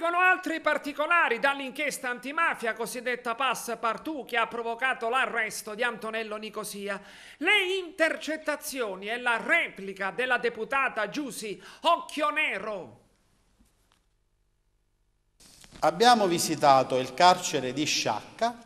Emergono altri particolari dall'inchiesta antimafia cosiddetta Passepartout che ha provocato l'arresto di Antonello Nicosia. Le intercettazioni e la replica della deputata Giusi Occhionero. Abbiamo visitato il carcere di Sciacca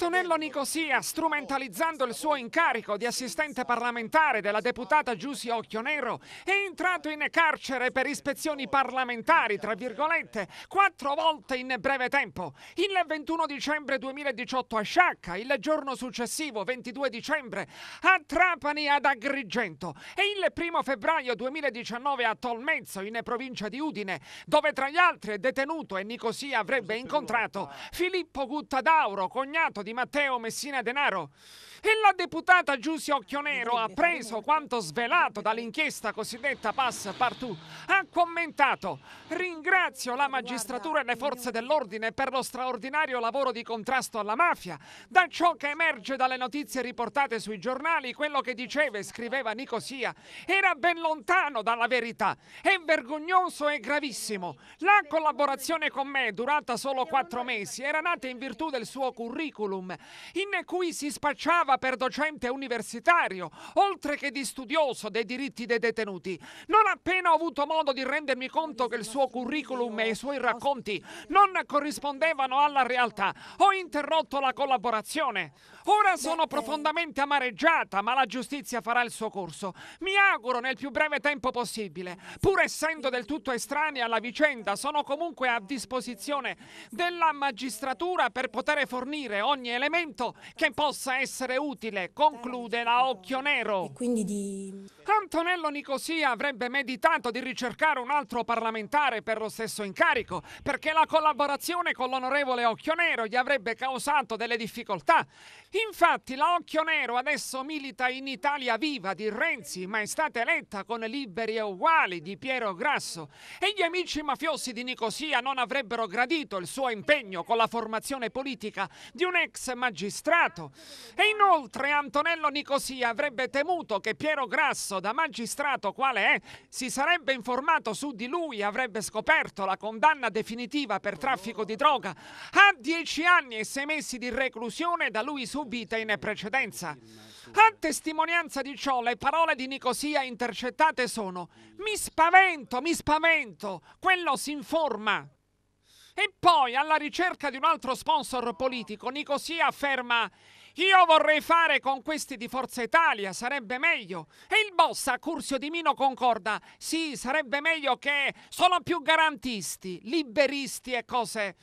Antonello Nicosia, strumentalizzando il suo incarico di assistente parlamentare della deputata Giussi Occhionero, è entrato in carcere per ispezioni parlamentari, tra virgolette, quattro volte in breve tempo. Il 21 dicembre 2018 a Sciacca, il giorno successivo, 22 dicembre, a Trapani ad Agrigento e il 1 febbraio 2019 a Tolmezzo, in provincia di Udine, dove tra gli altri è detenuto e Nicosia avrebbe incontrato Filippo Guttadauro, cognato di di Matteo Messina Denaro. E la deputata Giussi Occhionero ha preso quanto svelato dall'inchiesta cosiddetta Pass Partout. Ha commentato: Ringrazio la magistratura e le forze dell'ordine per lo straordinario lavoro di contrasto alla mafia. Da ciò che emerge dalle notizie riportate sui giornali, quello che diceva e scriveva Nicosia era ben lontano dalla verità. È vergognoso e gravissimo. La collaborazione con me, durata solo quattro mesi, era nata in virtù del suo curriculum Forum, in cui si spacciava per docente universitario, oltre che di studioso dei diritti dei detenuti. Non appena ho avuto modo di rendermi conto che il suo curriculum e i suoi racconti non corrispondevano alla realtà, ho interrotto la collaborazione. Ora sono eh. profondamente amareggiata, ma la giustizia farà il suo corso. Mi auguro nel più breve tempo possibile. Pur essendo del tutto estranea alla vicenda, sono comunque a disposizione della magistratura per poter fornire ogni ogni elemento che possa essere utile, conclude la Occhio Nero. E quindi Di... Antonello Nicosia avrebbe meditato di ricercare un altro parlamentare per lo stesso incarico, perché la collaborazione con l'onorevole Occhio Nero gli avrebbe causato delle difficoltà. Infatti la Occhio Nero adesso milita in Italia Viva di Renzi, ma è stata eletta con Liberi e Uguali di Piero Grasso e gli amici mafiosi di Nicosia non avrebbero gradito il suo impegno con la formazione politica di un ex ex magistrato. E inoltre Antonello Nicosia avrebbe temuto che Piero Grasso, da magistrato quale è, si sarebbe informato su di lui e avrebbe scoperto la condanna definitiva per traffico di droga a dieci anni e sei mesi di reclusione da lui subita in precedenza. A testimonianza di ciò, le parole di Nicosia intercettate sono: Mi spavento, mi spavento, quello si informa. E poi, alla ricerca di un altro sponsor politico, Nicosia afferma io vorrei fare con questi di Forza Italia, sarebbe meglio. E il boss a Curzio di Mino concorda, sì, sarebbe meglio che sono più garantisti, liberisti e cose...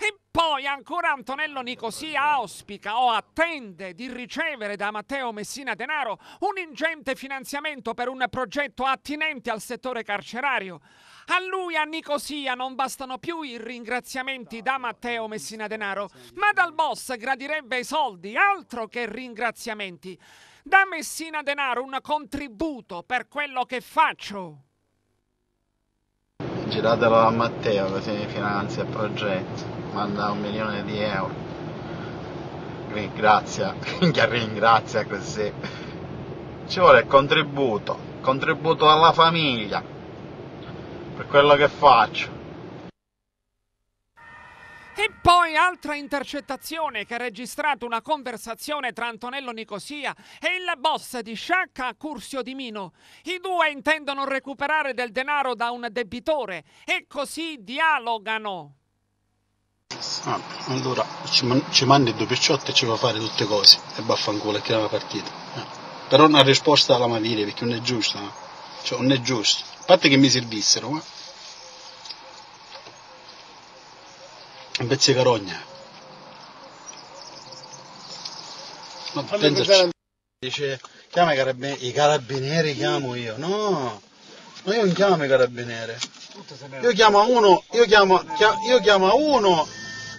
E poi ancora Antonello Nicosia auspica o attende di ricevere da Matteo Messina Denaro un ingente finanziamento per un progetto attinente al settore carcerario. A lui, a Nicosia, non bastano più i ringraziamenti da Matteo Messina Denaro, ma dal boss gradirebbe i soldi, altro che ringraziamenti. Da Messina Denaro un contributo per quello che faccio. Giratelo a Matteo così finanzia il progetto manda un milione di euro ringrazia, ringrazia così ci vuole il contributo contributo alla famiglia per quello che faccio e poi altra intercettazione che ha registrato una conversazione tra Antonello Nicosia e il boss di Sciacca Cursio Di Mino. I due intendono recuperare del denaro da un debitore e così dialogano. Ah, allora ci, man- ci manda due picciotti e ci fa fare tutte cose e vaffanculo e chiama la partita. Eh. Però una risposta alla maniera perché non è giusta, no? cioè non è giusto. A parte che mi servissero, ma un pezzo di carogna. Ma Fammi Dice, chiama i, carabin- i carabinieri, chiamo io. No, ma io non chiamo i carabinieri. Io chiamo a uno, io chiamo, chia- io chiamo a uno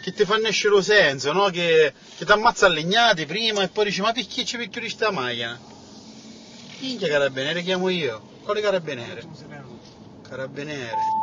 che ti fa nascere lo senso, no? Che, che ti ammazza a legnate prima e poi dici ma perché ci picchiuri sta maglia? Minchia carabiniere chiamo io, quale carabiniere? Carabiniere.